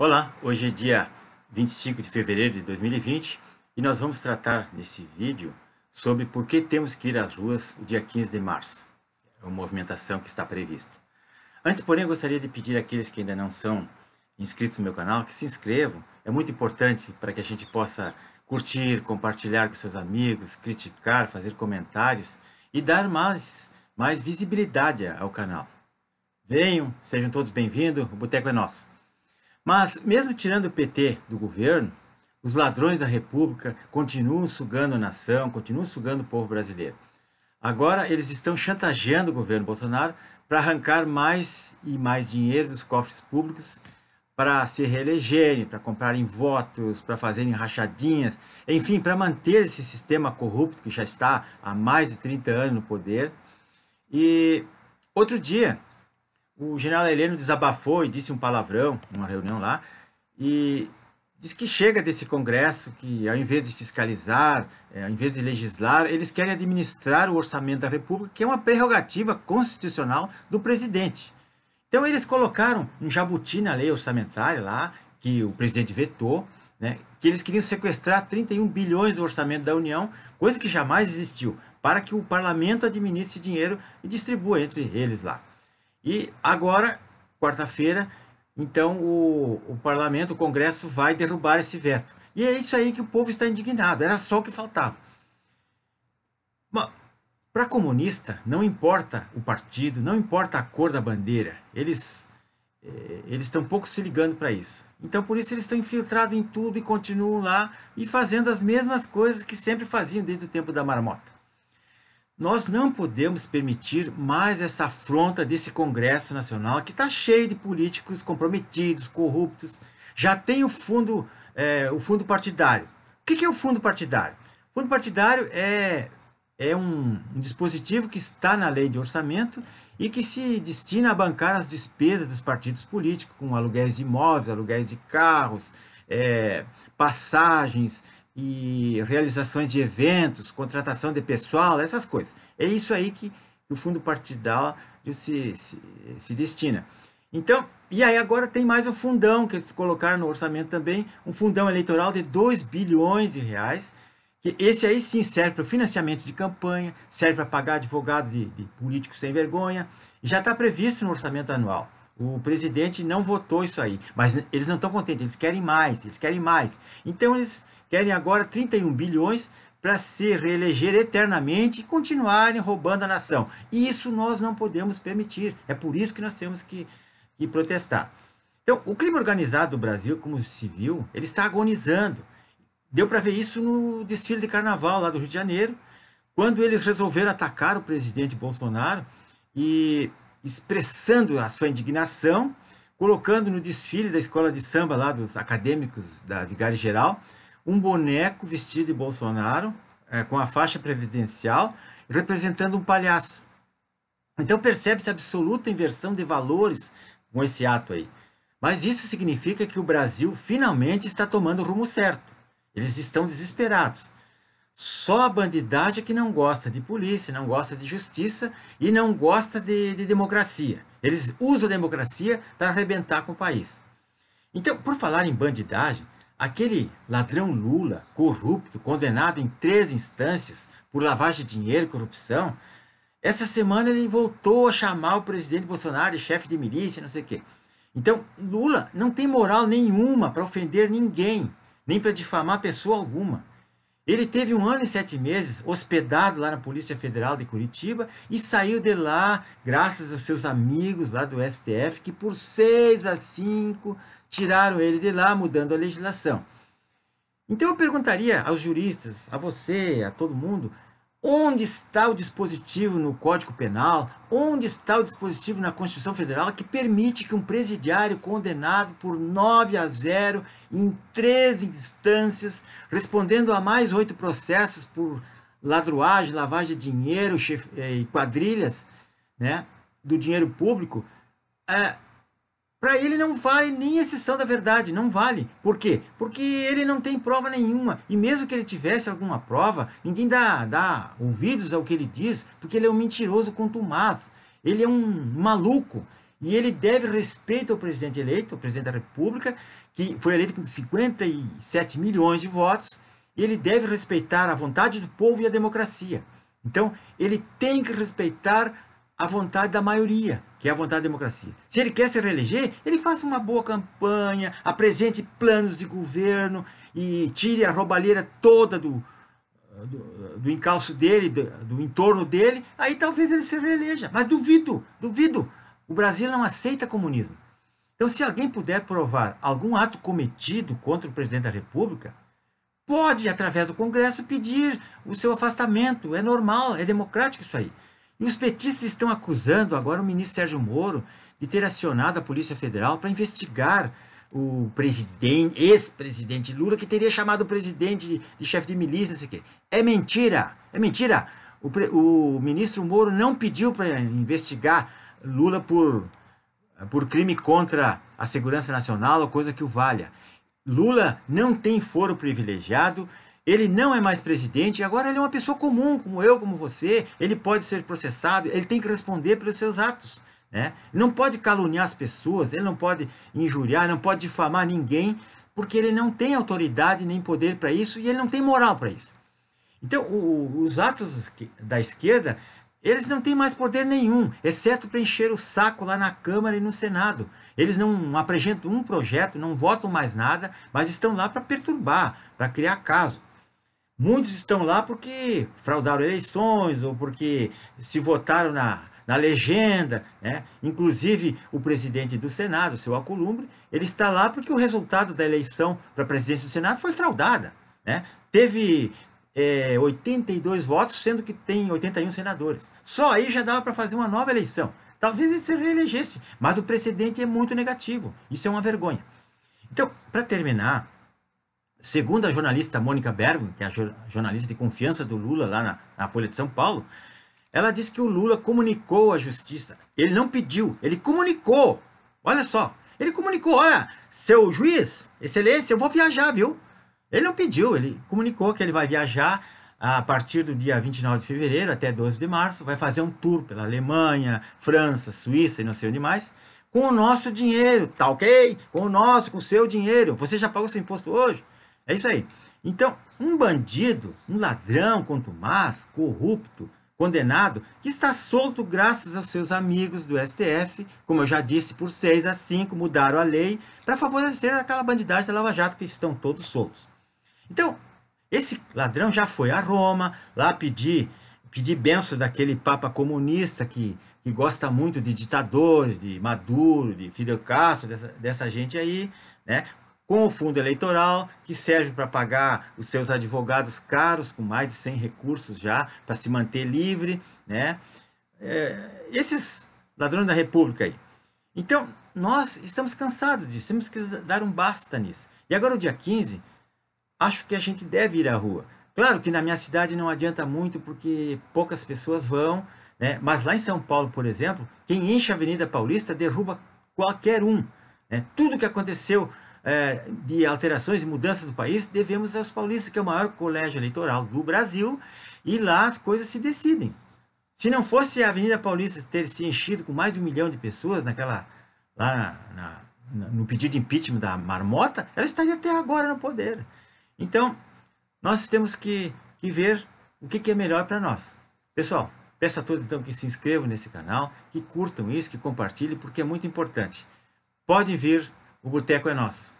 Olá, hoje é dia 25 de fevereiro de 2020 e nós vamos tratar nesse vídeo sobre por que temos que ir às ruas o dia 15 de março, é a movimentação que está prevista. Antes, porém, eu gostaria de pedir àqueles que ainda não são inscritos no meu canal que se inscrevam, é muito importante para que a gente possa curtir, compartilhar com seus amigos, criticar, fazer comentários e dar mais, mais visibilidade ao canal. Venham, sejam todos bem-vindos, o Boteco é nosso. Mas, mesmo tirando o PT do governo, os ladrões da República continuam sugando a nação, continuam sugando o povo brasileiro. Agora, eles estão chantageando o governo Bolsonaro para arrancar mais e mais dinheiro dos cofres públicos para se reelegerem, para comprarem votos, para fazerem rachadinhas, enfim, para manter esse sistema corrupto que já está há mais de 30 anos no poder. E outro dia, o general Heleno desabafou e disse um palavrão numa reunião lá, e diz que chega desse Congresso, que ao invés de fiscalizar, é, ao invés de legislar, eles querem administrar o orçamento da República, que é uma prerrogativa constitucional do presidente. Então eles colocaram um jabuti na lei orçamentária lá, que o presidente vetou, né, que eles queriam sequestrar 31 bilhões do orçamento da União, coisa que jamais existiu, para que o parlamento administre esse dinheiro e distribua entre eles lá. E agora, quarta-feira, então o, o parlamento, o Congresso vai derrubar esse veto. E é isso aí que o povo está indignado, era só o que faltava. Para comunista, não importa o partido, não importa a cor da bandeira, eles eh, eles estão pouco se ligando para isso. Então, por isso, eles estão infiltrados em tudo e continuam lá e fazendo as mesmas coisas que sempre faziam desde o tempo da marmota. Nós não podemos permitir mais essa afronta desse Congresso Nacional que está cheio de políticos comprometidos, corruptos. Já tem o fundo, é, o fundo partidário. O que, é o fundo partidário? O fundo partidário é, é um, um dispositivo que está na lei de orçamento e que se destina a bancar as despesas dos partidos políticos, com aluguéis de imóveis, aluguéis de carros, é, passagens, e realizações de eventos, contratação de pessoal, essas coisas. É isso aí que o fundo partidário se, se, se destina. Então, e aí agora tem mais o fundão que eles colocaram no orçamento também, um fundão eleitoral de 2 bilhões de reais, que esse aí sim serve para financiamento de campanha, serve para pagar advogado de, de políticos sem vergonha, e já está previsto no orçamento anual. O presidente não votou isso aí, mas eles não estão contentes, eles querem mais, eles querem mais. Então eles querem agora 31 bilhões para se reeleger eternamente e continuarem roubando a nação. E isso nós não podemos permitir. É por isso que nós temos que, que protestar. Então, o crime organizado do Brasil, como civil, ele está agonizando. Deu para ver isso no desfile de carnaval lá do Rio de Janeiro, quando eles resolveram atacar o presidente Bolsonaro e expressando a sua indignação, colocando no desfile da escola de samba lá dos acadêmicos da Vigário Geral um boneco vestido de Bolsonaro é, com a faixa previdencial representando um palhaço. Então percebe-se absoluta inversão de valores com esse ato aí. Mas isso significa que o Brasil finalmente está tomando o rumo certo. Eles estão desesperados. Só a bandidagem é que não gosta de polícia, não gosta de justiça e não gosta de, de democracia. Eles usam a democracia para arrebentar com o país. Então, por falar em bandidagem, aquele ladrão Lula, corrupto, condenado em três instâncias por lavagem de dinheiro e corrupção, essa semana ele voltou a chamar o presidente Bolsonaro de chefe de milícia, não sei o quê. Então, Lula não tem moral nenhuma para ofender ninguém, nem para difamar pessoa alguma. Ele teve um ano e sete meses hospedado lá na Polícia Federal de Curitiba e saiu de lá graças aos seus amigos lá do STF, que por seis a cinco tiraram ele de lá, mudando a legislação. Então eu perguntaria aos juristas, a você, a todo mundo, Onde está o dispositivo no Código Penal? Onde está o dispositivo na Constituição Federal que permite que um presidiário condenado por 9 a 0 em três instâncias, respondendo a mais oito processos por ladruagem, lavagem de dinheiro eh, e quadrilhas né, do dinheiro público, eh, para ele não vale nem exceção da verdade, não vale. Por quê? Porque ele não tem prova nenhuma. E mesmo que ele tivesse alguma prova, ninguém dá, dá ouvidos ao que ele diz, porque ele é um mentiroso contumaz. Ele é um maluco. E ele deve respeito ao presidente eleito, ao presidente da República, que foi eleito com 57 milhões de votos. Ele deve respeitar a vontade do povo e a democracia. Então, ele tem que respeitar a vontade da maioria, que é a vontade da democracia. Se ele quer se reeleger, ele faça uma boa campanha, apresente planos de governo e tire a roubalheira toda do, do, do encalço dele, do, do entorno dele, aí talvez ele se reeleja. Mas duvido, duvido. O Brasil não aceita comunismo. Então, se alguém puder provar algum ato cometido contra o presidente da República, pode, através do Congresso, pedir o seu afastamento. É normal, é democrático isso aí. E os petistas estão acusando agora o ministro Sérgio Moro de ter acionado a Polícia Federal para investigar o presidente, ex-presidente Lula, que teria chamado o presidente de, de chefe de milícia, não sei o quê. É mentira! É mentira! O, o ministro Moro não pediu para investigar Lula por, por crime contra a segurança nacional ou coisa que o valha. Lula não tem foro privilegiado, ele não é mais presidente, agora ele é uma pessoa comum, como eu, como você. Ele pode ser processado, ele tem que responder pelos seus atos. Né? Ele não pode caluniar as pessoas, ele não pode injuriar, não pode difamar ninguém, porque ele não tem autoridade nem poder para isso e ele não tem moral para isso. Então, o, os atos da esquerda, eles não têm mais poder nenhum, exceto preencher o saco lá na Câmara e no Senado. Eles não apresentam um projeto, não votam mais nada, mas estão lá para perturbar, para criar caso. Muitos estão lá porque fraudaram eleições ou porque se votaram na, na legenda. Né? Inclusive, o presidente do Senado, seu Alcolumbre, ele está lá porque o resultado da eleição para a presidência do Senado foi fraudada. Né? Teve é, 82 votos, sendo que tem 81 senadores. Só aí já dava para fazer uma nova eleição. Talvez ele se reelegesse, mas o precedente é muito negativo. Isso é uma vergonha. Então, para terminar, segundo a jornalista Mônica Bergo, que é a jornalista de confiança do Lula lá na, na Folha de São Paulo, ela disse que o Lula comunicou à justiça. Ele não pediu, ele comunicou. Olha só, ele comunicou, olha, seu juiz, excelência, eu vou viajar, viu? Ele não pediu, ele comunicou que ele vai viajar a partir do dia 29 de fevereiro até 12 de março, vai fazer um tour pela Alemanha, França, Suíça e não sei onde mais, com o nosso dinheiro, tá ok? Com o nosso, com o seu dinheiro. Você já pagou seu imposto hoje? É isso aí. Então, um bandido, um ladrão, quanto mais, corrupto, condenado, que está solto graças aos seus amigos do STF, como eu já disse, por 6 a 5 mudaram a lei para favorecer aquela bandidagem da Lava Jato que estão todos soltos. Então, esse ladrão já foi a Roma, lá pedir pedir benção daquele papa comunista que, que gosta muito de ditadores, de Maduro, de Fidel Castro, dessa, dessa gente aí, né? com o fundo eleitoral, que serve para pagar os seus advogados caros, com mais de 100 recursos já, para se manter livre, né? É, esses ladrões da República aí. Então, nós estamos cansados disso, temos que dar um basta nisso. E agora, o dia 15, acho que a gente deve ir à rua. Claro que na minha cidade não adianta muito, porque poucas pessoas vão, né? mas lá em São Paulo, por exemplo, quem enche a Avenida Paulista derruba qualquer um. Né? Tudo que aconteceu é, de alterações e mudanças do país, devemos aos paulistas, que é o maior colégio eleitoral do Brasil, e lá as coisas se decidem. Se não fosse a Avenida Paulista ter se enchido com mais de um milhão de pessoas naquela lá na, na, no pedido de impeachment da marmota, ela estaria até agora no poder. Então, nós temos que, que ver o que, que é melhor para nós. Pessoal, peço a todos então que se inscrevam nesse canal, que curtam isso, que compartilhem, porque é muito importante. Pode vir, o boteco é nosso.